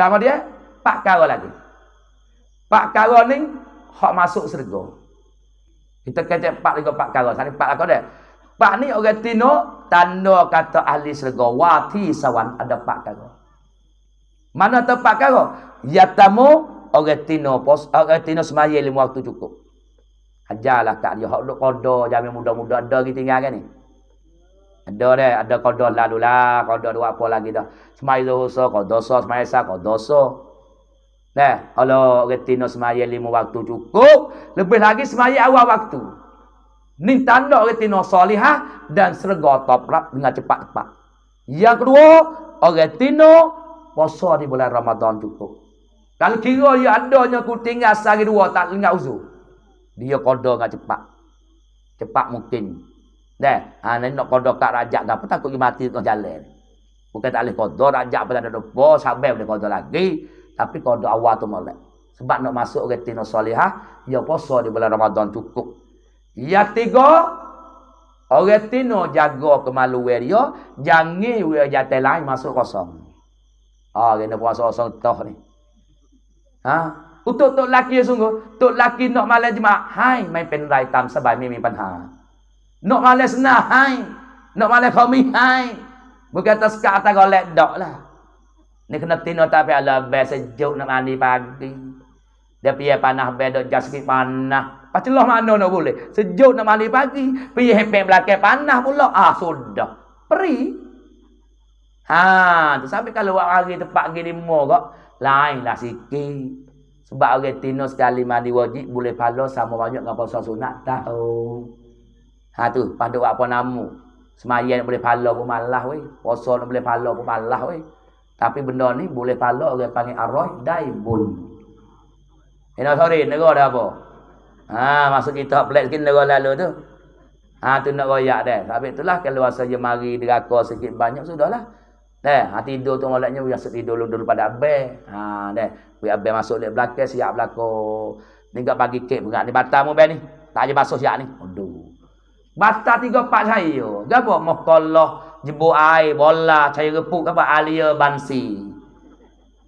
Kamu dia, pak kara lagi. Pak kara ni, Hok masuk serga. Kita kata pak juga pak kara. Sari pak kara dek. Pak ni orang tino, tanda kata ahli serga. Wati sawan ada pak kara. Mana tu pak kara? Yatamu, orang tino, pos, orang tino semaya lima waktu cukup. Ajarlah kat dia. Hak duduk kodoh, jamin muda-muda. Ada lagi tinggal ni. Ada dah, ada qada lalu lah, qada lah, dua apa lagi tu? Semai zuhur so, qada so, semai esa qada so. Nah, kalau retina semaya lima waktu cukup, lebih lagi semaya awal waktu. Ini tanda retina solihah dan serga toprak dengan cepat-cepat. Yang kedua, retina puasa di bulan Ramadan cukup. Kalau kira dia adanya ku tinggal dua tak ingat uzur. Dia kodoh dengan cepat. Cepat mungkin. Dah. Ha, ah, ni nak kodok kat rajak ke apa, takut dia mati tengah jalan. Bukan tak boleh kodok, rajak pun ada lupa, sampai boleh kodok lagi. Tapi kodok awal tu malam. Sebab nak masuk ke tina solehah, dia puasa di bulan Ramadan cukup. Yang tiga, orang tina jaga kemaluan dia, jangan dia jatuh lain masuk kosong. Ah, ha, kena puasa kosong toh ni. Ha? Untuk tok laki sungguh, tok laki nak malam jemaah, hai main penerai tam sebab mimpi panah. Nak malah senang hai. Nak malah kami hai. Bukan atas kat atas golek dok lah. Ni kena tino tapi ala bel sejuk nak mandi pagi. Dia pergi panah bel dok jas sikit panah. Pasti lah mana nak boleh. Sejuk nak mandi pagi. Pergi hempeng belakang panah pula. Ah sudah. Peri. Ha, tu sampai kalau buat hari tempat gini mo kok lainlah sikit. Sebab orang tino sekali mandi wajib boleh pala sama banyak dengan puasa sunat tahu. Oh. Ha tu, pada buat apa namu. Semayan boleh pahala pun malah weh. Puasa nak boleh pahala pun malah weh. Tapi benda ni boleh pahala orang panggil arroh daibun. Ini nak sorry, negara dah apa? Ha, masuk kita pelik sikit negara lalu tu. Ha, tu nak royak dah. Tapi itulah kalau rasa je mari, deraka sikit banyak, sudahlah. Dah, ha, tidur tu malaknya, biasa tidur dulu, dulu pada abel. Ha, dah. Biar abel masuk di belakang, siap belakang. Ni kat pagi kek berat ni, batal mu abel ni. Tak je basuh siap ni. Batal tiga empat saya. Gapo mokolah jebu air bola saya repuk apa alia bansi.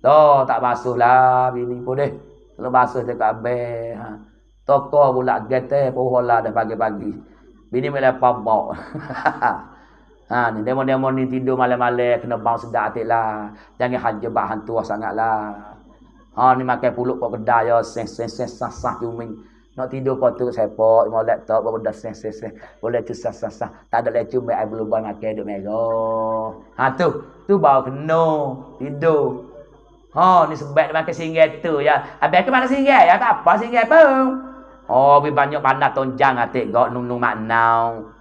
Toh tak basuhlah bini pun deh. Kalau basuh dekat abe. Ha. Toko pula gete pohola dah pagi-pagi. Bini melah pabok. ha ni demo-demo ni tidur malam-malam kena bau sedak atik lah. Jangan haja bahan tua sangatlah. Ha ni makan puluk kok kedai ya sen sen sen sah sah cuming. Nak tidur pun tu sepak, mau laptop, bawa dah sen sen sen. Boleh tu sah sah sah. Tak ada lecu mai ai belum buat makan duk merah. Ha tu, tu bau kena tidur. Ha ni sebab dia makan singgah tu ya. Habis ke mana singgah? Ya tak apa singgah pun. Oh, lebih ha, banyak panas tonjang ati ah, gak nung maknau.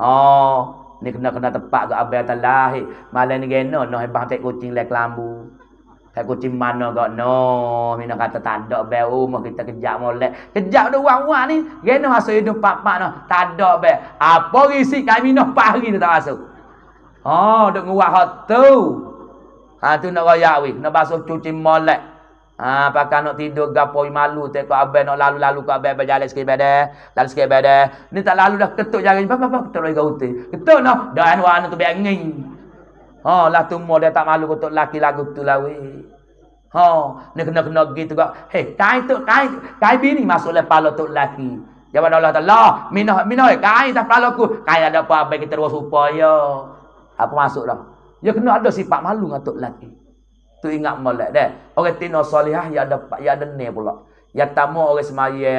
Ha, ni kena kena tepat abang abai atalah. Malam ni gena noh bang tek kucing lek lah lambu. Tak kuti mana gak no. Mina kata tak be rumah kita kejak molek. Kejak dah wang-wang ni. Gena masa hidup pak-pak no. Tak be. Apa risik kami no pak hari ni tak masuk. Oh, duk nguak hot tu. Ha tu nak royak weh, nak basuh cuci molek. Ha pakai nak tidur gapo malu tak kau abang nak lalu-lalu kau abang berjalan sikit bade, lalu sikit bade. Ni tak lalu dah ketuk jari. Bapak bapak ketuk lagi gautih. Ketuk noh, dan warna tu bengeng. Ha lah tu dia tak malu untuk laki lagu tu lawe. Ha, ni kena kena gitu gak. Hei, kain tu kain, kain bini masuk le palo tu laki. Jawab Allah Taala, minah minah kain tak palo ku, kain ada apa baik kita terus upaya. Apa masuk dah? Ya kena ada sifat malu ngatuk laki. Tu ingat molek deh. Orang tino solihah ya ada ya ada ne pula. Yang pertama orang semaya,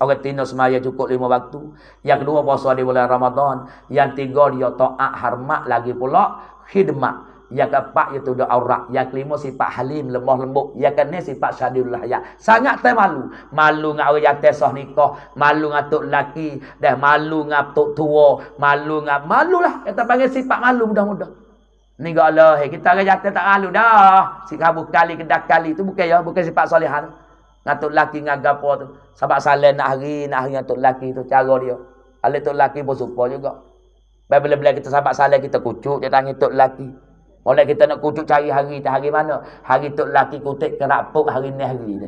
orang tina semaya cukup lima waktu. Yang kedua puasa di bulan Ramadan. Yang tiga dia ta'at harmat lagi pula khidmat. Yang keempat dia tuduh aurat. Yang kelima sifat halim, lemah lembut. Yang keenam sifat syadirul hayat. Sangat tak malu. Malu dengan orang yang tesah nikah. Malu dengan tuk lelaki. Dan malu dengan tuk tua. Malu dengan... Malu lah. Kita panggil sifat malu mudah-mudah. Ni gak Allah. Kita orang yang tak malu dah. Sikabu kali, kedak kali. Itu bukan ya. Bukan sifat solehan. Ha? Ngatuk lelaki dengan agapa tu. Sebab salin nak hari, nak hari tu laki tu. Cara dia. Ale tok laki pun suka juga. Bila-bila kita sahabat salah kita kucuk dia tangi tu laki. Oleh kita nak kucuk cari hari tak hari mana? Hari tu laki kutik kerapuk hari ni hari ni.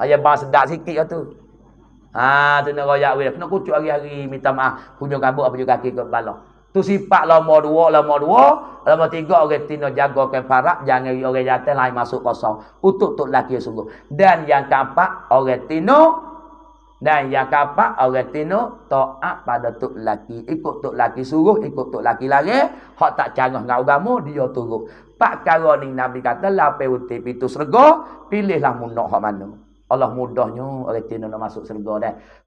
Ayah bang sedap sikit lah tu. Ha tu nak royak weh. Kena kucuk hari-hari minta maaf. Hujung kabut apa juga kaki ke balah. Tu sifat lama dua, lama dua, lama tiga orang tina jaga kan parak jangan orang jantan lain masuk kosong. Utuk tu laki sungguh. Dan yang keempat orang tina dan yang keempat orang tina taat pada tu laki. Ikut tu laki suruh, ikut tu laki lari, hak tak canggah dengan agama dia turun. Pak kala ni Nabi kata lape uti pitu serga, pilihlah munak hak mana. Allah mudahnya orang tina nak masuk serga dah.